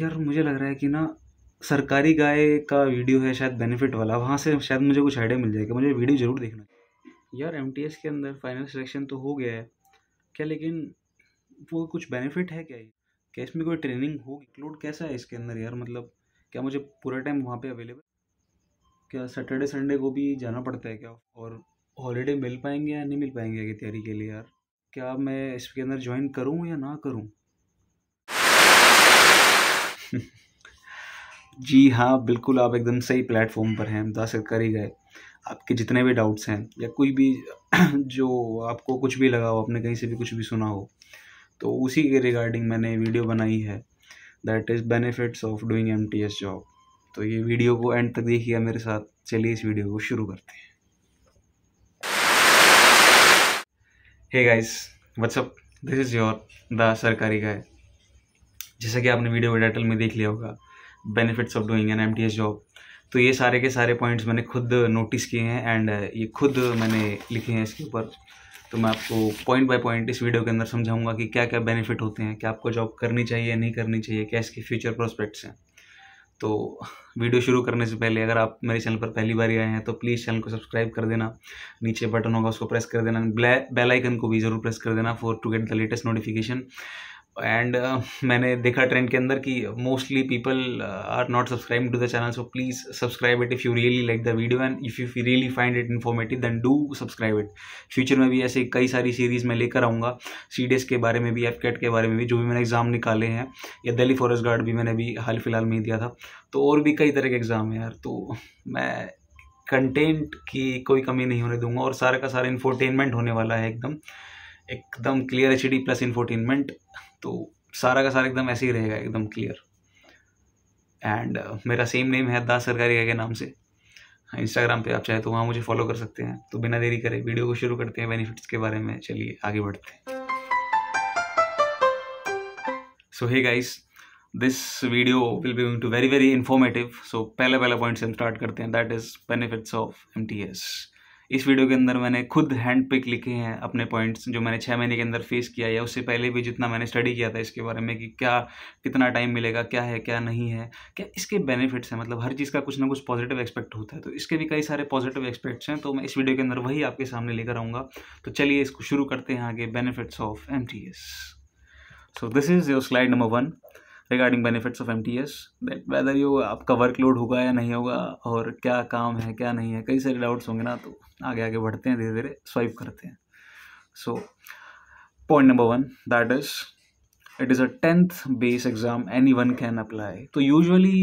यार मुझे लग रहा है कि ना सरकारी गाय का वीडियो है शायद बेनिफिट वाला वहाँ से शायद मुझे कुछ आइडिया मिल जाएगा मुझे वीडियो ज़रूर देखना यार एम के अंदर फाइनल सिलेक्शन तो हो गया है क्या लेकिन वो कुछ बेनिफिट है क्या क्या इसमें कोई ट्रेनिंग होगी इंक्लूड कैसा है इसके अंदर यार मतलब क्या मुझे पूरा टाइम वहाँ पे अवेलेबल क्या सैटरडे संडे को भी जाना पड़ता है क्या और हॉलीडे मिल पाएंगे या नहीं मिल पाएंगे तैयारी के लिए यार क्या मैं इसके अंदर ज्वाइन करूँ या ना करूँ जी हाँ बिल्कुल आप एकदम सही प्लेटफॉर्म पर हैं मुतासर कर ही गए आपके जितने भी डाउट्स हैं या कोई भी जो आपको कुछ भी लगा हो आपने कहीं से भी कुछ भी सुना हो तो उसी के रिगार्डिंग मैंने वीडियो बनाई है that is benefits of doing M T S job तो ये वीडियो को एंड तक देखिएगा मेरे साथ चलिए इस वीडियो को शुरू करते हैं hey guys what's up this is your the सरकारी गाय जैसा कि आपने वीडियो टाइटल में देख लिया होगा benefits of doing an M job तो ये सारे के सारे पॉइंट्स मैंने खुद नोटिस किए हैं एंड uh, ये खुद मैंने लिखे हैं इसके ऊपर तो मैं आपको पॉइंट बाय पॉइंट इस वीडियो के अंदर समझाऊंगा कि क्या क्या बेनिफिट होते हैं क्या आपको जॉब करनी चाहिए नहीं करनी चाहिए क्या इसके फ्यूचर प्रोस्पेक्ट्स हैं तो वीडियो शुरू करने से पहले अगर आप मेरे चैनल पर पहली बार आए हैं तो प्लीज़ चैनल को सब्सक्राइब कर देना नीचे बटन होगा उसको प्रेस कर देना बेल आइकन को भी ज़रूर प्रेस कर देना for to get the latest notification and uh, मैंने देखा ट्रेंड के अंदर कि mostly people are not subscribe to the channel so please subscribe it if you really like the video and if you really find it informative then do subscribe it future में भी ऐसे कई सारी series मैं लेकर आऊँगा सी के बारे में भी एफ के बारे में भी जो भी मैंने एग्ज़ाम निकाले हैं या दिल्ली फॉरेस्ट गार्ड भी मैंने भी हाल फिलहाल में ही दिया था तो और भी कई तरह के एग्ज़ाम हैं यार तो मैं कंटेंट की कोई कमी नहीं होने दूंगा और सारा का सारा इन्फोटेनमेंट होने वाला है एकदम एकदम clear H D plus infotainment तो सारा का सारा एकदम ऐसे ही रहेगा एकदम क्लियर एंड uh, मेरा सेम नेम है दास सरकारी के नाम से इंस्टाग्राम हाँ, पे आप चाहे तो वहाँ मुझे फॉलो कर सकते हैं तो बिना देरी करे वीडियो को शुरू करते हैं बेनिफिट्स के बारे में चलिए आगे बढ़ते हैं so hey guys this video will be going to very very informative so पहले पहले पॉइंट से हम स्टार्ट करते हैं that is benefits of M T S इस वीडियो के अंदर मैंने खुद हैंड पिक लिखे हैं अपने पॉइंट्स जो मैंने छः महीने के अंदर फेस किया या उससे पहले भी जितना मैंने स्टडी किया था इसके बारे में कि क्या कितना टाइम मिलेगा क्या है क्या नहीं है क्या इसके बेनिफिट्स हैं मतलब हर चीज़ का कुछ ना कुछ पॉजिटिव एक्सपेक्ट होता है तो इसके भी कई सारे पॉजिटिव एक्सपेक्ट्स हैं तो मैं इस वीडियो के अंदर वही आपके सामने लेकर आऊँगा तो चलिए इसको शुरू करते हैं आगे benefits of M so this is your slide number one regarding benefits of M T S that whether you आपका वर्कलोड होगा या नहीं होगा और क्या काम है क्या नहीं है कई सारे डाउट्स होंगे ना तो आगे आगे बढ़ते हैं धीरे धीरे स्वाइप करते हैं so point number one that is it is a tenth base exam any one can apply तो यूजली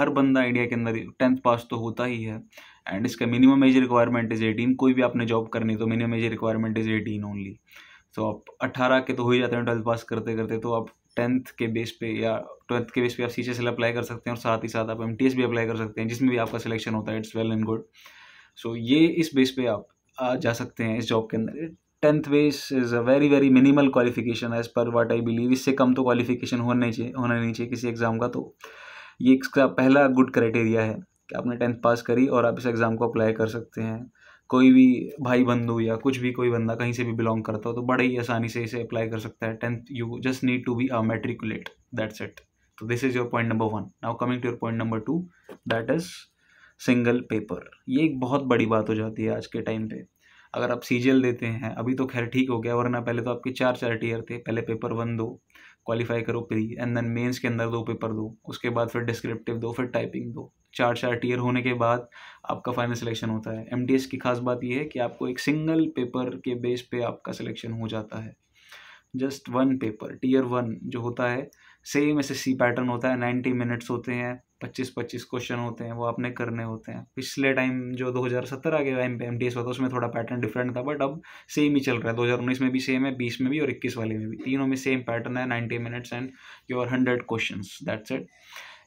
हर बंदा इंडिया के अंदर टेंथ पास तो होता ही है एंड इसका minimum age requirement is eighteen कोई भी आपने जॉब करनी तो minimum age requirement is eighteen only तो आप अट्ठारह के तो हो ही जाते हैं ट्वेल्थ पास करते करते तो आप टेंथ के बेस पे या ट्वेल्थ के बेस पे आप सी एल अप्लाई कर सकते हैं और साथ ही साथ आप एम भी अप्लाई कर सकते हैं जिसमें भी आपका सिलेक्शन होता है it's well and good so ये इस बेस पे आप जा सकते हैं इस जॉब के अंदर tenth base is a very very minimal qualification as पर वाट आई बिलीव इससे कम तो क्वालिफिकेशन होना चाहिए होना नहीं चाहिए किसी एग्ज़ाम का तो ये इसका पहला गुड क्राइटेरिया है कि आपने टेंथ पास करी और आप इस एग्ज़ाम को अप्लाई कर सकते हैं कोई भी भाई बंधु या कुछ भी कोई बंदा कहीं से भी बिलोंग करता हो तो बड़े ही आसानी से इसे अप्लाई कर सकता है tenth you just need to be a matriculate that's it तो this is your point number one now coming to your point number two that is single paper ये एक बहुत बड़ी बात हो जाती है आज के टाइम पे अगर आप सीजीएल देते हैं अभी तो खैर ठीक हो गया वरना पहले तो आपके चार चार टीयर थे पहले पेपर वन दो क्वालिफाई करो प्री एंड देन मेंस के अंदर दो पेपर दो उसके बाद फिर डिस्क्रिप्टिव दो फिर टाइपिंग दो चार चार टीयर होने के बाद आपका फाइनल सिलेक्शन होता है एम की खास बात यह है कि आपको एक सिंगल पेपर के बेस पे आपका सिलेक्शन हो जाता है just one paper tier one जो होता है सेम एस सी पैटर्न होता है नाइन्टी मिनट्स होते हैं पच्चीस पच्चीस क्वेश्चन होते हैं वो आपने करने होते हैं पिछले टाइम जो दो हज़ार सत्रह के टाइम पे एम एस हुआ था उसमें थोड़ा पैटर्न डिफरेंट था बट अब सेम ही चल रहा है दो हज़ार उन्नीस में भी सेम है बीस में भी और इक्कीस वाले में भी तीनों में सेम पैटर्न है ninety minutes and your hundred question that's it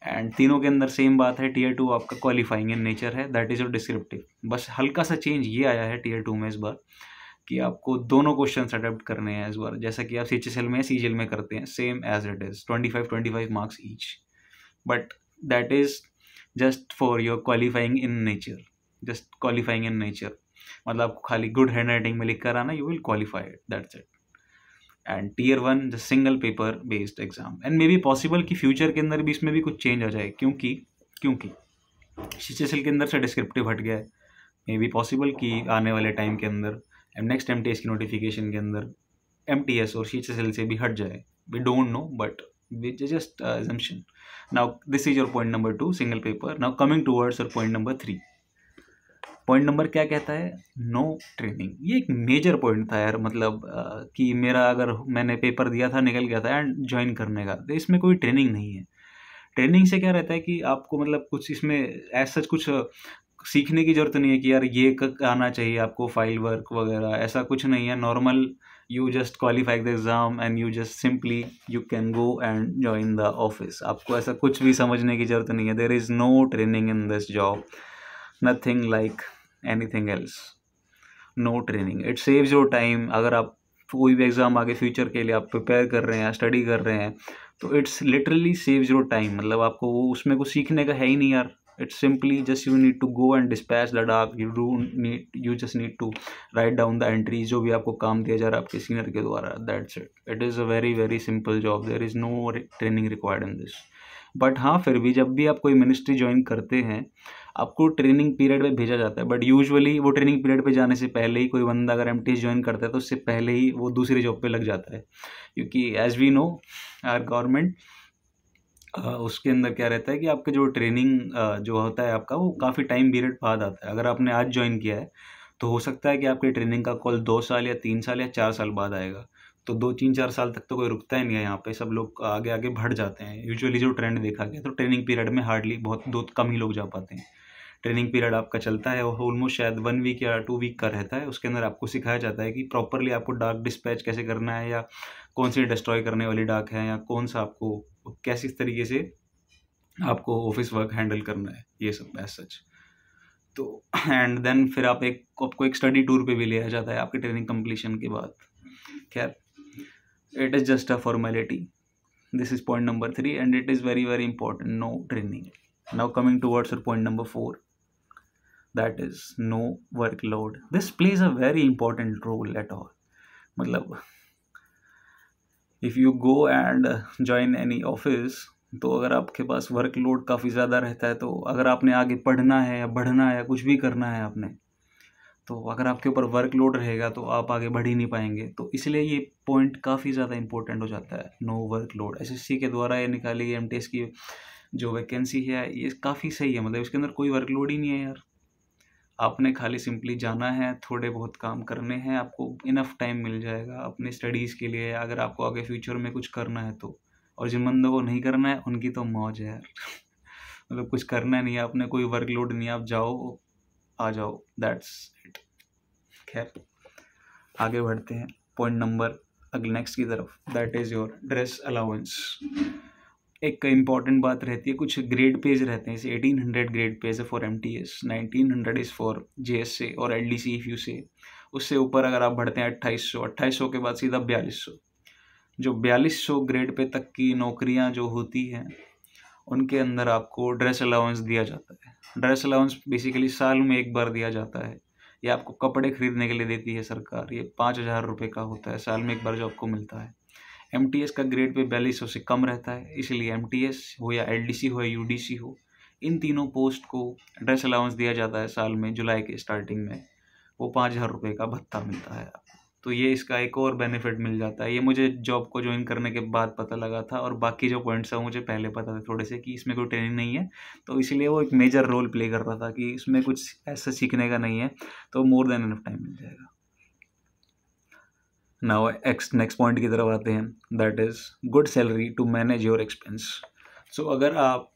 and तीनों के अंदर सेम बात है टीयर टू आपका क्वालिफाइंग इन नेचर है दैट इज़ योर डिस्क्रिप्टिव बस हल्का सा चेंज ये आया है टीयर टू में इस बार कि आपको दोनों क्वेश्चन अडेप्ट करने हैं इस बार जैसा कि आप सी एच एल में सी एल में करते हैं same as it is twenty five twenty five marks each but that is just for your qualifying in nature just qualifying in nature मतलब आपको खाली गुड हैंड राइटिंग में लिख कर आना you will qualify that's it and tier one the single paper based exam and maybe possible कि future के अंदर भी इसमें भी कुछ चेंज आ जाए क्योंकि क्योंकि सीचेसल के अंदर से डिस्क्रिप्टिव हट गया है मे बी पॉसिबल कि आने वाले टाइम के अंदर एंड नेक्स्ट एम टी की नोटिफिकेशन के अंदर एम टी एस और सी से भी हट जाए we don't know but which is just assumption now this is your point number two single paper now coming towards your point number three point number क्या कहता है नो ट्रेनिंग ये एक मेजर पॉइंट था यार मतलब आ, कि मेरा अगर मैंने पेपर दिया था निकल गया था एंड ज्वाइन करने का तो इसमें कोई ट्रेनिंग नहीं है ट्रेनिंग से क्या रहता है कि आपको मतलब कुछ इसमें एज सच कुछ सीखने की ज़रूरत नहीं है कि यार ये आना चाहिए आपको फाइल वर्क वगैरह ऐसा कुछ नहीं है normal you just qualify the exam and you just simply you can go and join the office आपको ऐसा कुछ भी समझने की ज़रूरत नहीं है there is no training in this job nothing like anything else no training it saves your time अगर आप कोई भी एग्ज़ाम आगे फ्यूचर के लिए आप प्रिपेयर कर रहे हैं स्टडी कर रहे हैं तो it's literally saves your time मतलब आपको वो उसमें कुछ सीखने का है ही नहीं यार it's simply just you need to go and dispatch the लडाख you do need you just need to write down the entry जो भी आपको काम दिया जा रहा है आपके सीनियर के द्वारा that's it it is a very very simple job there is no training required in this but हाँ फिर भी जब भी आप कोई मिनिस्ट्री ज्वाइन करते हैं आपको ट्रेनिंग पीरियड पे भेजा जाता है बट यूजुअली वो ट्रेनिंग पीरियड पे जाने से पहले ही कोई बंदा अगर एम ज्वाइन करता है तो उससे पहले ही वो दूसरे जॉब पे लग जाता है क्योंकि as we know our government उसके अंदर क्या रहता है कि आपके जो ट्रेनिंग जो होता है आपका वो काफ़ी टाइम पीरियड बाद आता है अगर आपने आज ज्वाइन किया है तो हो सकता है कि आपके ट्रेनिंग का कॉल दो साल या तीन साल या चार साल बाद आएगा तो दो तीन चार साल तक तो कोई रुकता ही नहीं है यहाँ पे सब लोग आगे आगे बढ़ जाते हैं यूजुअली जो ट्रेंड देखा गया तो ट्रेनिंग पीरियड में हार्डली बहुत दो कम ही लोग जा पाते हैं ट्रेनिंग पीरियड आपका चलता है वो ऑलमोस्ट शायद वन वीक या टू वीक का रहता है उसके अंदर आपको सिखाया जाता है कि प्रॉपरली आपको डार्क डिस्पैच कैसे करना है या कौन सी डिस्ट्रॉय करने वाली डाक है या कौन सा आपको कैसे इस तरीके से आपको ऑफिस वर्क हैंडल करना है ये सब एज सच तो एंड देन फिर आप एक आपको एक स्टडी टूर पे भी लिया जाता है आपकी ट्रेनिंग कम्प्लीशन के बाद खैर it is just a formality this is point number three and it is very very important no training now coming towards our point number four that is no work load this plays a very important role at all मतलब if you go and join any office तो अगर आपके पास work load काफ़ी ज़्यादा रहता है तो अगर आपने आगे पढ़ना है या बढ़ना है या कुछ भी करना है आपने तो अगर आपके ऊपर वर्क लोड रहेगा तो आप आगे बढ़ ही नहीं पाएंगे तो इसलिए ये पॉइंट काफ़ी ज़्यादा इंपॉर्टेंट हो जाता है no work load S C के द्वारा ये निकाली गई एम की जो वैकेंसी है ये काफ़ी सही है मतलब इसके अंदर कोई वर्क लोड ही नहीं है यार आपने खाली सिंपली जाना है थोड़े बहुत काम करने हैं आपको इनफ टाइम मिल जाएगा अपनी स्टडीज़ के लिए अगर आपको आगे फ्यूचर में कुछ करना है तो और जिन बंदों को नहीं करना है उनकी तो मौज है यार मतलब कुछ करना है नहीं है आपने कोई वर्कलोड नहीं आप जाओ आ जाओ दैट्स इट खैर आगे बढ़ते हैं पॉइंट नंबर अगले नेक्स्ट की तरफ that is your dress allowance एक इम्पॉर्टेंट बात रहती है कुछ ग्रेड पेज रहते हैं जैसे एटीन हंड्रेड ग्रेड पेज है for M T S nineteen hundred is for J S से और L D C if you say उससे ऊपर अगर आप बढ़ते हैं अट्ठाईस सौ अट्ठाईस सौ के बाद सीधा बयालीस सौ जो बयालीस सौ ग्रेड पे तक की नौकरियां जो होती हैं उनके अंदर आपको ड्रेस अलाउंस दिया जाता है ड्रेस अलाउंस बेसिकली साल में एक बार दिया जाता है या आपको कपड़े खरीदने के लिए देती है सरकार ये पाँच हज़ार रुपये का होता है साल में एक बार जो आपको मिलता है एम का ग्रेड पे बयालीस सौ से कम रहता है इसलिए एम हो या एल हो या यू हो इन तीनों पोस्ट को ड्रेस अलाउंस दिया जाता है साल में जुलाई के स्टार्टिंग में वो पाँच हज़ार रुपये का भत्ता मिलता है तो ये इसका एक और बेनिफिट मिल जाता है ये मुझे जॉब को ज्वाइन करने के बाद पता लगा था और बाकी जो पॉइंट्स हैं मुझे पहले पता था थोड़े से कि इसमें कोई ट्रेनिंग नहीं है तो इसलिए वो एक मेजर रोल प्ले कर रहा था कि इसमें कुछ ऐसा सीखने का नहीं है तो मोर देन एनफ टाइम मिल जाएगा नाउ एक्स नेक्स्ट पॉइंट की तरफ आते हैं that is good salary to manage your expense so अगर आप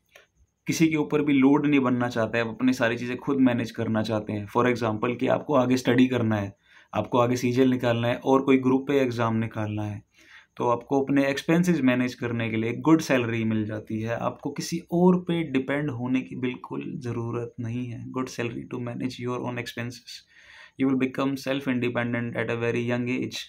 किसी के ऊपर भी लोड नहीं बनना चाहते आप अपनी सारी चीज़ें खुद मैनेज करना चाहते हैं फॉर एग्जाम्पल कि आपको आगे स्टडी करना है आपको आगे सीजल निकालना है और कोई ग्रुप पे एग्ज़ाम निकालना है तो आपको अपने एक्सपेंसेस मैनेज करने के लिए गुड सैलरी मिल जाती है आपको किसी और पे डिपेंड होने की बिल्कुल ज़रूरत नहीं है good salary to manage your own expenses you will become self independent at a very young age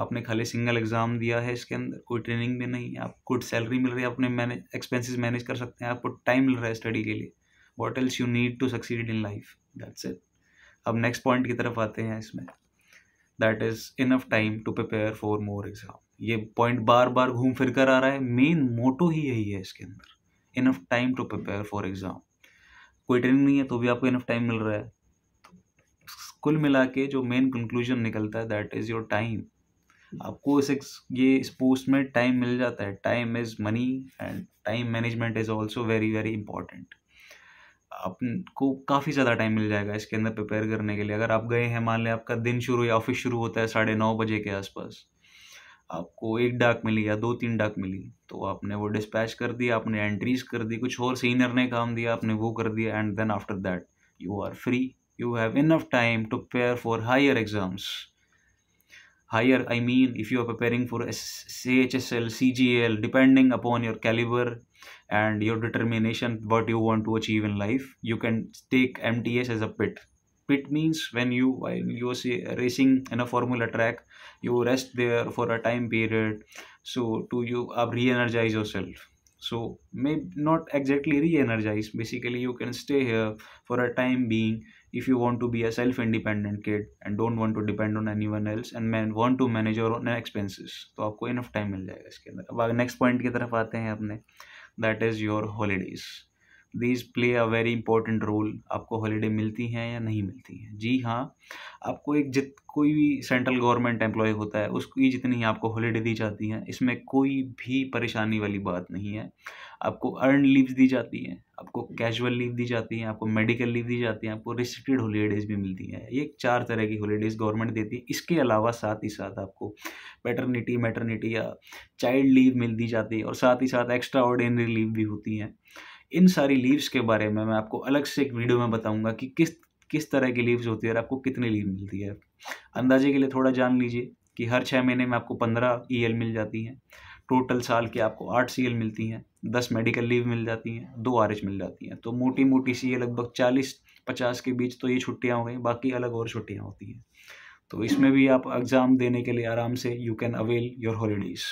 आपने खाली सिंगल एग्ज़ाम दिया है इसके अंदर कोई ट्रेनिंग भी नहीं है आपको कुछ सैलरी मिल रही है अपने मैनेज एक्सपेंसिस मैनेज कर सकते हैं आपको टाइम मिल रहा है स्टडी के लिए what else you need to succeed in life that's it अब नेक्स्ट पॉइंट की तरफ आते हैं इसमें that is enough time to prepare for more exam ये पॉइंट बार बार घूम फिर कर आ रहा है मेन मोटो ही यही है इसके अंदर enough time to prepare for exam कोई ट्रेनिंग नहीं है तो भी आपको इनफ टाइम मिल रहा है तो कुल मिला के जो मेन कंक्लूजन निकलता है दैट इज़ योर टाइम आपको इस ये इस पोस्ट में टाइम मिल जाता है time is money and time management is also very very important आपको काफ़ी ज़्यादा टाइम मिल जाएगा इसके अंदर प्रिपेयर करने के लिए अगर आप गए हैं मान लें आपका दिन शुरू या ऑफिस शुरू होता है साढ़े नौ बजे के आसपास आपको एक डाक मिली या दो तीन डाक मिली तो आपने वो डिस्पैच कर दिया आपने एंट्रीज कर दी कुछ और सीनियर ने काम दिया आपने वो कर दिया and then after that you are free you have enough time to prepare for higher exams higher i mean if you are preparing for chsl cgl depending upon your caliber and your determination what you want to achieve in life you can take mts as a pit pit means when you while you are racing in a formula track you rest there for a time period so to you up uh, re-energize yourself so may not exactly re-energize basically you can stay here for a time being if you want to be a self independent kid and don't want to depend on anyone else and man want to manage your own expenses तो आपको enough time मिल जाएगा इसके अंदर अब next point की तरफ आते हैं अपने that is your holidays these play a very important role आपको हॉलीडे मिलती हैं या नहीं मिलती हैं जी हाँ आपको एक जित कोई भी सेंट्रल गवर्नमेंट एम्प्लॉय होता है उसकी जितनी ही आपको हॉलीडे दी जाती हैं इसमें कोई भी परेशानी वाली बात नहीं है आपको अर्न लीव्स दी जाती हैं आपको कैजुअल लीव दी जाती हैं आपको मेडिकल लीव दी जाती हैं आपको रिस्ट्रिक्टेड हॉलीडेज़ भी मिलती हैं ये चार तरह की हॉलीडेज़ गवर्नमेंट देती है इसके अलावा साथ ही साथ आपको पैटर्निटी मेटर्निटी या चाइल्ड लीव मिल दी जाती है और साथ ही साथ एक्स्ट्रा ऑर्डिनरी लीव भी होती हैं इन सारी लीव्स के बारे में मैं आपको अलग से एक वीडियो में बताऊंगा कि किस किस तरह की लीव्स होती है और आपको कितनी लीव मिलती है अंदाजे के लिए थोड़ा जान लीजिए कि हर छः महीने में आपको पंद्रह ई e मिल जाती हैं टोटल साल के आपको आठ सी मिलती हैं दस मेडिकल लीव मिल जाती हैं दो आर मिल जाती हैं तो मोटी मोटी सी लगभग चालीस पचास के बीच तो ये छुट्टियाँ हो गई बाकी अलग और छुट्टियाँ होती हैं तो इसमें भी आप एग्ज़ाम देने के लिए आराम से you can avail your holidays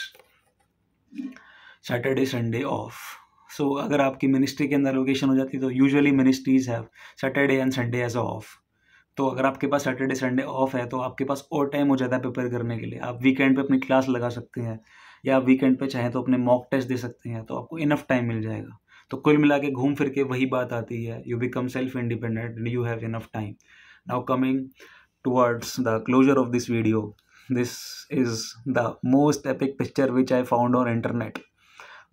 Saturday Sunday off so so, अगर आपकी मिनिस्ट्री के अंदर लोकेशन हो जाती तो usually ministries have Saturday and Sunday as off तो अगर आपके पास सैटरडे संडे ऑफ है तो आपके पास और टाइम हो जाता है प्रिपेयर करने के लिए आप वीकेंड पे अपनी क्लास लगा सकते हैं या आप वीकेंड पे चाहें तो अपने मॉक टेस्ट दे सकते हैं तो आपको इनफ टाइम मिल जाएगा तो कुल मिला के घूम फिर के वही बात आती है you become self independent and you have enough time now coming towards the closure of this video this is the most epic picture which I found on internet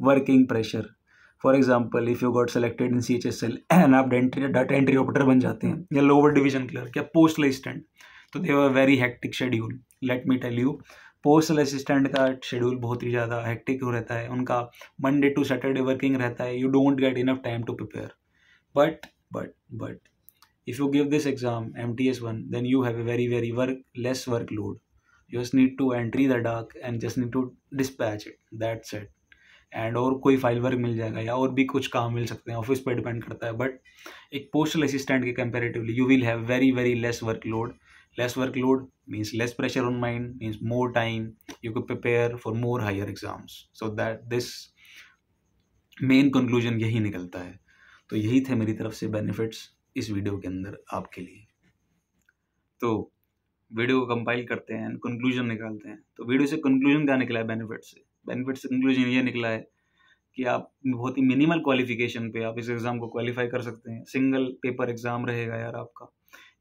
working pressure for example if you got selected in C H S L and आप entry data entry operator बन जाते हैं या lower division clerk या postal assistant तो they are very hectic schedule let me tell you postal assistant का schedule बहुत ही ज़्यादा हैक्टिक हो रहता है उनका मंडे टू सैटरडे वर्किंग रहता है you don't get enough time to prepare but but but if you give this exam M T S one then you have a very very work less work load you just need to entry the dak and just need to dispatch it that's it and और कोई file work मिल जाएगा या और भी कुछ काम मिल सकते हैं ऑफिस पर डिपेंड करता है बट एक पोस्टल असिस्टेंट के comparatively you will have very very less work load less work load means less pressure on mind means more time you can prepare for more higher exams so that this main conclusion यही निकलता है तो यही थे मेरी तरफ से benefits इस वीडियो के अंदर आपके लिए तो वीडियो को कंपाइल करते हैं कंक्लूजन निकालते हैं तो वीडियो से कंक्लूजन क्या निकला है बेनिफिट से बेनिफिट इंक्लूजन ये निकला है कि आप बहुत ही मिनिमल क्वालिफिकेशन पे आप इस एग्ज़ाम को क्वालिफाई कर सकते हैं सिंगल पेपर एग्ज़ाम रहेगा यार आपका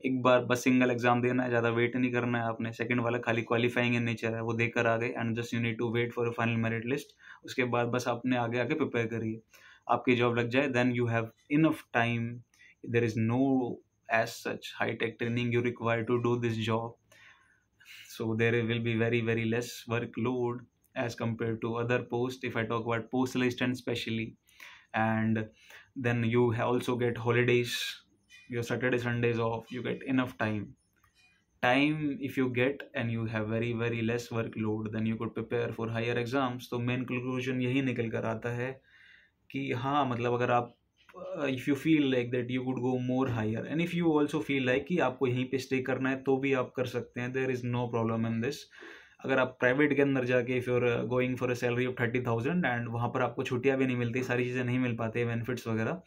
एक बार बस सिंगल एग्ज़ाम देना है ज़्यादा वेट नहीं करना है आपने सेकंड वाला खाली क्वालिफाइंग इन नेचर है वो देकर आ गए and just you need to wait for final merit list उसके बाद बस आपने आगे आगे प्रिपेयर करिए आपकी जॉब लग जाए then you have enough time there is no as such high tech training you require to do this job so there will be very very less work load as compared to other post if i talk about postal assistant specially and then you also get holidays your saturday sundays off you get enough time time if you get and you have very very less workload then you could prepare for higher exams तो main conclusion यही निकल कर आता है कि हाँ मतलब अगर आप if you feel like that you would go more higher and if you also feel like कि आपको यहीं पे स्टे करना है तो भी आप कर सकते हैं there is no problem in this अगर आप प्राइवेट के अंदर जाके if you're going for a salary of thirty thousand and वहाँ पर आपको छुट्टियाँ भी नहीं मिलती सारी चीज़ें नहीं मिल पाती बेनिफिट्स वगैरह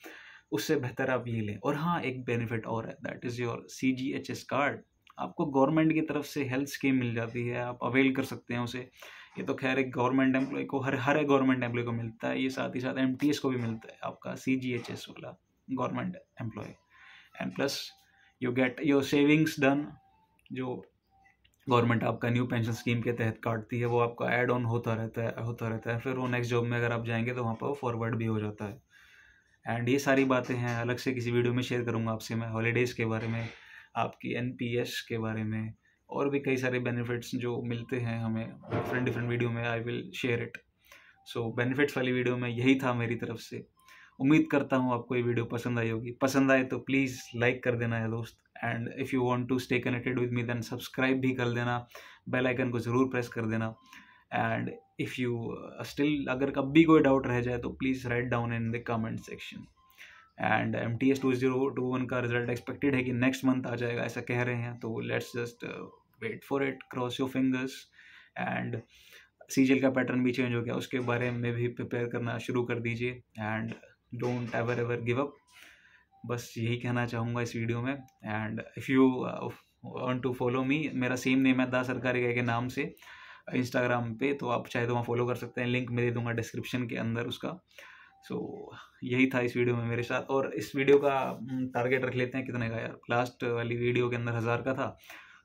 उससे बेहतर आप ये लें और हाँ एक बेनिफिट और है that is your C G H S card आपको गवर्नमेंट की तरफ से हेल्थ स्कीम मिल जाती है आप अवेल कर सकते हैं उसे ये तो खैर एक गवर्नमेंट एम्प्लॉय को हर हर एक गवर्नमेंट एम्प्लॉय को मिलता है ये साथ ही साथ एम टी एस को भी मिलता है आपका सी जी एच एस वाला government employee and plus you get your savings done जो गवर्नमेंट आपका न्यू पेंशन स्कीम के तहत काटती है वो आपका ऐड ऑन होता रहता है होता रहता है फिर वो नेक्स्ट जॉब में अगर आप जाएंगे तो वहाँ पर वो फॉरवर्ड भी हो जाता है एंड ये सारी बातें हैं अलग से किसी वीडियो में शेयर करूँगा आपसे मैं हॉलीडेज़ के बारे में आपकी एन के बारे में और भी कई सारे बेनिफिट्स जो मिलते हैं हमें डिफरेंट डिफरेंट वीडियो में I will share it so benefits वाली वीडियो में यही था मेरी तरफ से उम्मीद करता हूँ आपको ये वीडियो पसंद आई होगी पसंद आए तो प्लीज़ लाइक कर देना है दोस्त and if you want to stay connected with me then subscribe भी कर देना बेल आइकन को ज़रूर प्रेस कर देना एंड इफ़ यू स्टिल अगर कभी कोई डाउट रह जाए तो please write down in the comment section and M T S two zero two one का रिजल्ट एक्सपेक्टेड है कि नेक्स्ट मंथ आ जाएगा ऐसा कह रहे हैं तो let's just wait for it cross your fingers and सीजल का पैटर्न भी चेंज हो गया उसके बारे में भी प्रिपेयर करना शुरू कर दीजिए and don't ever ever give up बस यही कहना चाहूँगा इस वीडियो में and if you want to follow me मेरा सेम नेम है दा सरकारी गाय के नाम से इंस्टाग्राम पे तो आप चाहे तो वहाँ फॉलो कर सकते हैं लिंक मैं दे दूँगा डिस्क्रिप्शन के अंदर उसका सो so, यही था इस वीडियो में मेरे साथ और इस वीडियो का टारगेट mm, रख लेते हैं कितने का यार लास्ट वाली वीडियो के अंदर हज़ार का था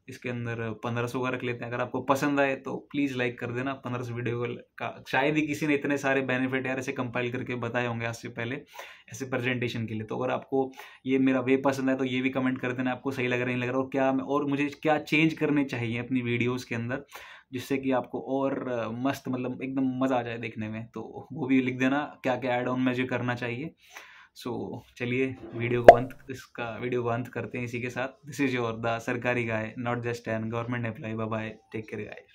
इसके अंदर पंद्रह सौ का रख लेते हैं अगर आपको पसंद आए तो प्लीज़ लाइक कर देना पंद्रह सौ वीडियो का शायद ही किसी ने इतने सारे बेनिफिट यार ऐसे कंपाइल करके बताए होंगे आज से पहले ऐसे प्रेजेंटेशन के लिए तो अगर आपको ये मेरा वे पसंद आए तो ये भी कमेंट कर देना आपको सही लग रहा नहीं लग रहा और क्या और मुझे क्या चेंज करने चाहिए अपनी वीडियोज़ के अंदर जिससे कि आपको और मस्त मतलब एकदम मज़ा आ जाए देखने में तो वो भी लिख देना क्या क्या एड ऑन मुझे करना चाहिए सो so, चलिए वीडियो को अंत इसका वीडियो को अंत करते हैं इसी के साथ दिस इज योर द सरकारी guy not just an government employ bye take care guy